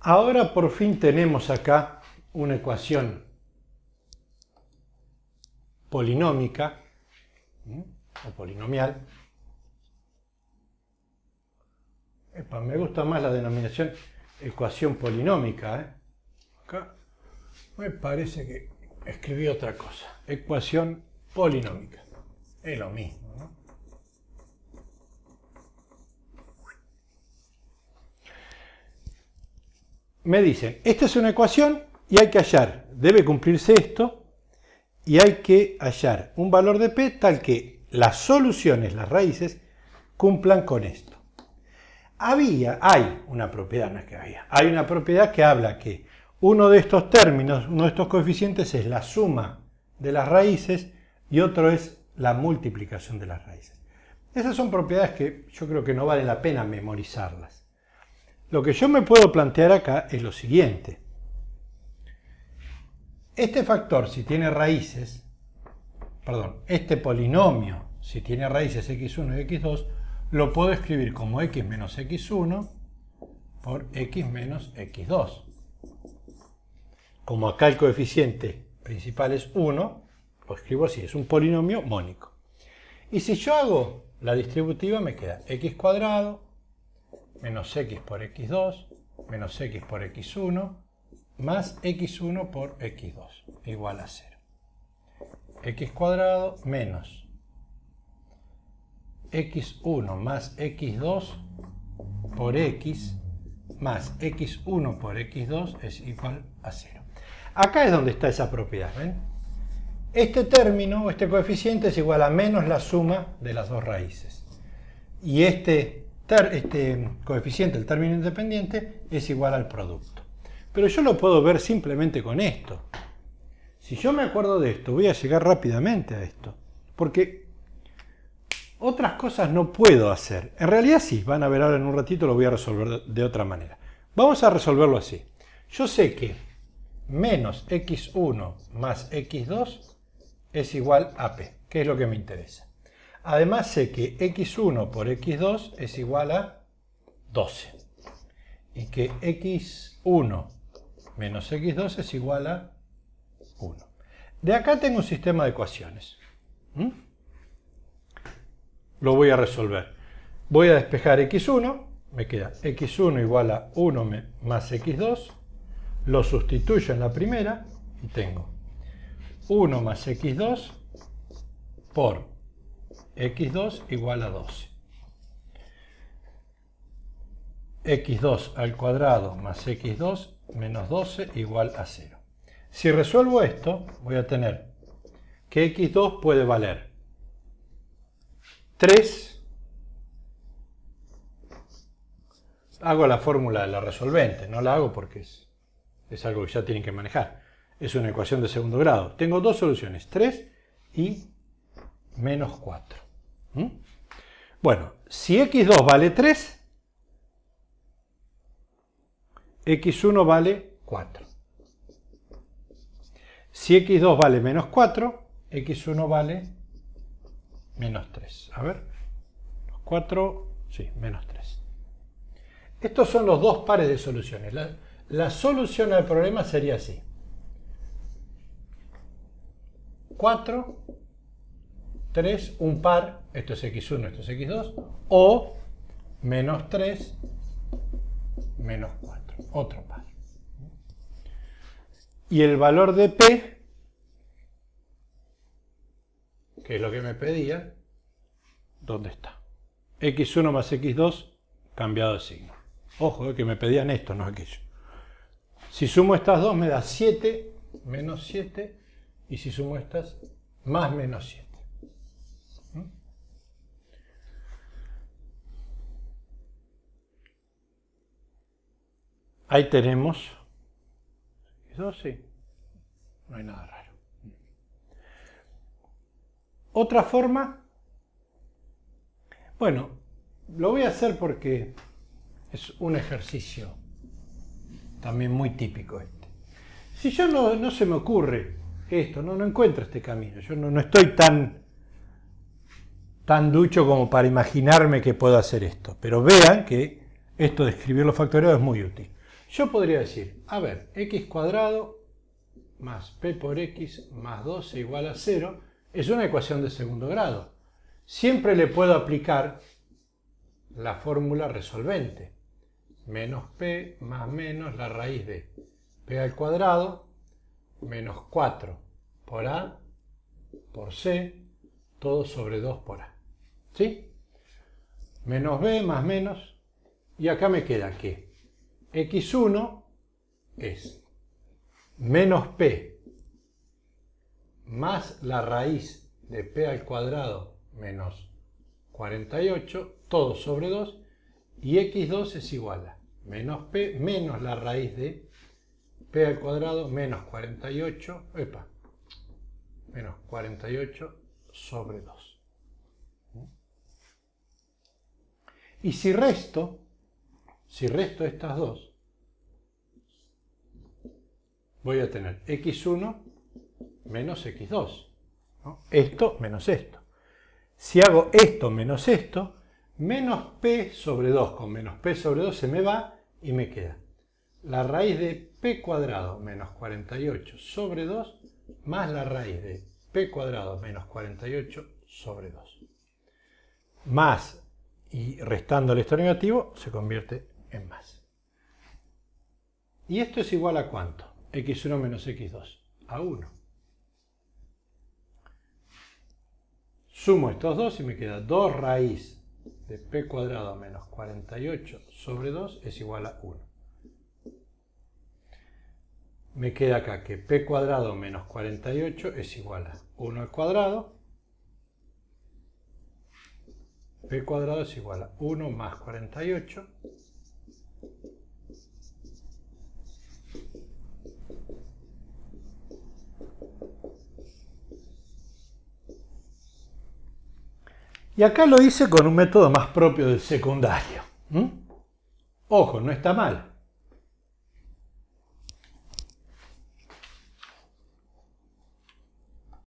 Ahora por fin tenemos acá una ecuación polinómica o polinomial. me gusta más la denominación ecuación polinómica. ¿eh? Acá me parece que escribí otra cosa. Ecuación polinómica. Es lo mismo. me dicen, esta es una ecuación y hay que hallar, debe cumplirse esto, y hay que hallar un valor de p tal que las soluciones, las raíces, cumplan con esto. Había, hay una propiedad, que había, hay una propiedad que habla que uno de estos términos, uno de estos coeficientes es la suma de las raíces y otro es la multiplicación de las raíces. Esas son propiedades que yo creo que no vale la pena memorizarlas. Lo que yo me puedo plantear acá es lo siguiente. Este factor, si tiene raíces, perdón, este polinomio, si tiene raíces x1 y x2, lo puedo escribir como x menos x1 por x menos x2. Como acá el coeficiente principal es 1, lo escribo así, es un polinomio mónico. Y si yo hago la distributiva, me queda x cuadrado menos x por x2 menos x por x1 más x1 por x2 igual a 0. x cuadrado menos x1 más x2 por x más x1 por x2 es igual a 0. Acá es donde está esa propiedad, ¿ven? Este término, este coeficiente es igual a menos la suma de las dos raíces. Y este este coeficiente, el término independiente, es igual al producto. Pero yo lo puedo ver simplemente con esto. Si yo me acuerdo de esto, voy a llegar rápidamente a esto. Porque otras cosas no puedo hacer. En realidad sí, van a ver ahora en un ratito, lo voy a resolver de otra manera. Vamos a resolverlo así. Yo sé que menos x1 más x2 es igual a p, que es lo que me interesa. Además sé que x1 por x2 es igual a 12. Y que x1 menos x2 es igual a 1. De acá tengo un sistema de ecuaciones. ¿Mm? Lo voy a resolver. Voy a despejar x1, me queda x1 igual a 1 más x2, lo sustituyo en la primera y tengo 1 más x2 por x2 igual a 12. x2 al cuadrado más x2 menos 12 igual a 0. Si resuelvo esto, voy a tener que x2 puede valer 3. Hago la fórmula de la resolvente, no la hago porque es, algo que ya tienen que manejar. Es una ecuación de segundo grado. Tengo dos soluciones, 3 y menos 4. ¿Mm? Bueno, si x2 vale 3, x1 vale 4. Si x2 vale menos 4, x1 vale menos 3. A ver, 4, sí, menos 3. Estos son los dos pares de soluciones. la solución al problema sería así. 4 3, un par, esto es x1, esto es x2, o menos 3, menos 4, otro par. Y el valor de p, que es lo que me pedía, ¿dónde está? x1 más x2 cambiado de signo. Ojo, eh, que me pedían esto, no aquello. Si sumo estas dos me da 7 menos 7 y si sumo estas más menos 7. Ahí tenemos 12. No hay nada raro. Otra forma. Bueno, lo voy a hacer porque es un ejercicio también muy típico este. Si yo no, se me ocurre esto, no, no encuentro este camino, yo no, estoy tan, tan ducho como para imaginarme que puedo hacer esto, pero vean que esto de escribir los factores es muy útil. Yo podría decir, a ver, x cuadrado más p por x más 12 igual a 0 es una ecuación de segundo grado. Siempre le puedo aplicar la fórmula resolvente. Menos p más menos la raíz de p al cuadrado menos 4 por a por c, todo sobre 2 por a. ¿Sí? Menos b más menos. Y acá me queda que x1 es menos p más la raíz de p al cuadrado menos 48, todo sobre 2, y x2 es igual a menos p menos la raíz de p al cuadrado menos 48, epa, menos 48 sobre 2. ¿Mm? Y si resto si resto estas dos, voy a tener x1 menos x2. Esto menos esto. Si hago esto menos esto, menos p sobre 2 con menos p sobre 2 se me va y me queda la raíz de p cuadrado menos 48 sobre 2 más la raíz de p cuadrado menos 48 sobre 2. Más y el esto negativo se convierte en más. ¿Y esto es igual a cuánto? x1 menos x2. A 1. Sumo estos dos y me queda 2 raíz de p cuadrado menos 48 sobre 2 es igual a 1. Me queda acá que p cuadrado menos 48 es igual a 1 al cuadrado. p cuadrado es igual a 1 más 48 Y acá lo hice con un método más propio del secundario. Ojo, no está mal.